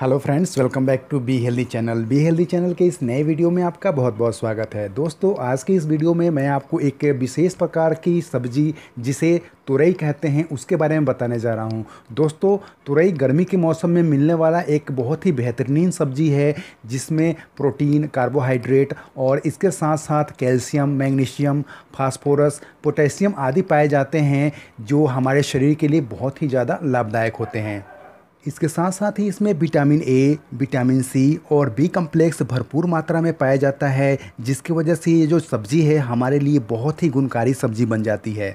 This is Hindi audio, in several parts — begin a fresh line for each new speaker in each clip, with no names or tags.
hello friends welcome back to be healthy channel be healthy channel के इस नए वीडियो में आपका बहुत बहुत स्वागत है दोस्तों आज के इस वीडियो में मैं आपको एक विशेष प्रकार की सब्जी जिसे तुरई कहते हैं उसके बारे में बताने जा रहा हूँ दोस्तों तुरई गर्मी के मौसम में मिलने वाला एक बहुत ही बेहतरीन सब्जी है जिसमें प्रोटीन कार्बोहाइड्रेट और इसके साथ साथ कैल्शियम मैग्नीशियम फास्फोरस पोटेशियम आदि पाए जाते हैं जो हमारे शरीर के लिए बहुत ही ज़्यादा लाभदायक होते हैं इसके साथ साथ ही इसमें विटामिन ए विटामिन सी और बी कम्प्लेक्स भरपूर मात्रा में पाया जाता है जिसकी वजह से ये जो सब्ज़ी है हमारे लिए बहुत ही गुणकारी सब्ज़ी बन जाती है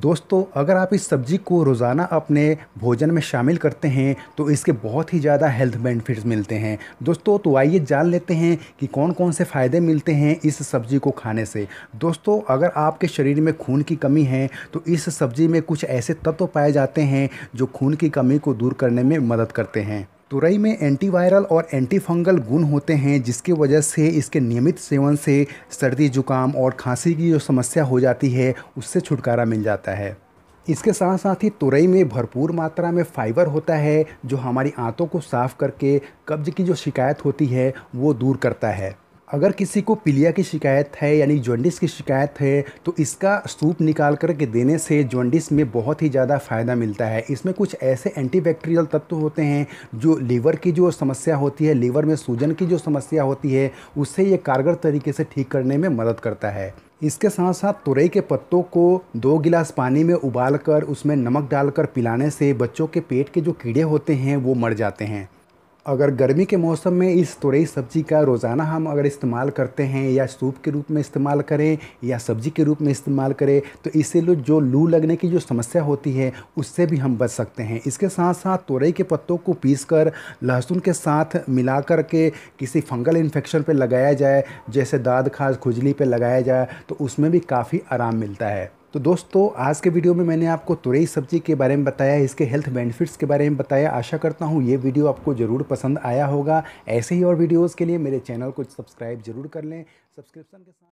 दोस्तों अगर आप इस सब्जी को रोज़ाना अपने भोजन में शामिल करते हैं तो इसके बहुत ही ज़्यादा हेल्थ बेनिफिट्स मिलते हैं दोस्तों तो आइए जान लेते हैं कि कौन कौन से फ़ायदे मिलते हैं इस सब्ज़ी को खाने से दोस्तों अगर आपके शरीर में खून की कमी है तो इस सब्ज़ी में कुछ ऐसे तत्व पाए जाते हैं जो खून की कमी को दूर करने में मदद करते हैं तुरई में एंटीवायरल और एंटीफंगल गुण होते हैं जिसकी वजह से इसके नियमित सेवन से सर्दी जुकाम और खांसी की जो समस्या हो जाती है उससे छुटकारा मिल जाता है इसके साथ साथ ही तुरई में भरपूर मात्रा में फाइबर होता है जो हमारी आंतों को साफ करके कब्ज की जो शिकायत होती है वो दूर करता है अगर किसी को पीलिया की शिकायत है यानी जॉन्डिस की शिकायत है तो इसका सूप निकाल करके देने से जॉन्डिस में बहुत ही ज़्यादा फ़ायदा मिलता है इसमें कुछ ऐसे एंटीबैक्टीरियल तत्व होते हैं जो लीवर की जो समस्या होती है लीवर में सूजन की जो समस्या होती है उससे ये कारगर तरीके से ठीक करने में मदद करता है इसके साथ साथ तुरई के पत्तों को दो गिलास पानी में उबालकर उसमें नमक डालकर पिलाने से बच्चों के पेट के जो कीड़े होते हैं वो मर जाते हैं अगर गर्मी के मौसम में इस तुरई सब्ज़ी का रोज़ाना हम अगर इस्तेमाल करते हैं या सूप के रूप में इस्तेमाल करें या सब्ज़ी के रूप में इस्तेमाल करें तो इससे जो लू लगने की जो समस्या होती है उससे भी हम बच सकते हैं इसके साथ साथ तुरई के पत्तों को पीस कर लहसुन के साथ मिला कर के किसी फंगल इन्फेक्शन पर लगाया जाए जैसे दाद खास खुजली पर लगाया जाए तो उसमें भी काफ़ी आराम मिलता है तो दोस्तों आज के वीडियो में मैंने आपको तुरई सब्जी के बारे में बताया इसके हेल्थ बेनिफिट्स के बारे में बताया आशा करता हूँ ये वीडियो आपको ज़रूर पसंद आया होगा ऐसे ही और वीडियोज़ के लिए मेरे चैनल को सब्सक्राइब जरूर कर लें सब्सक्रिप्शन के साथ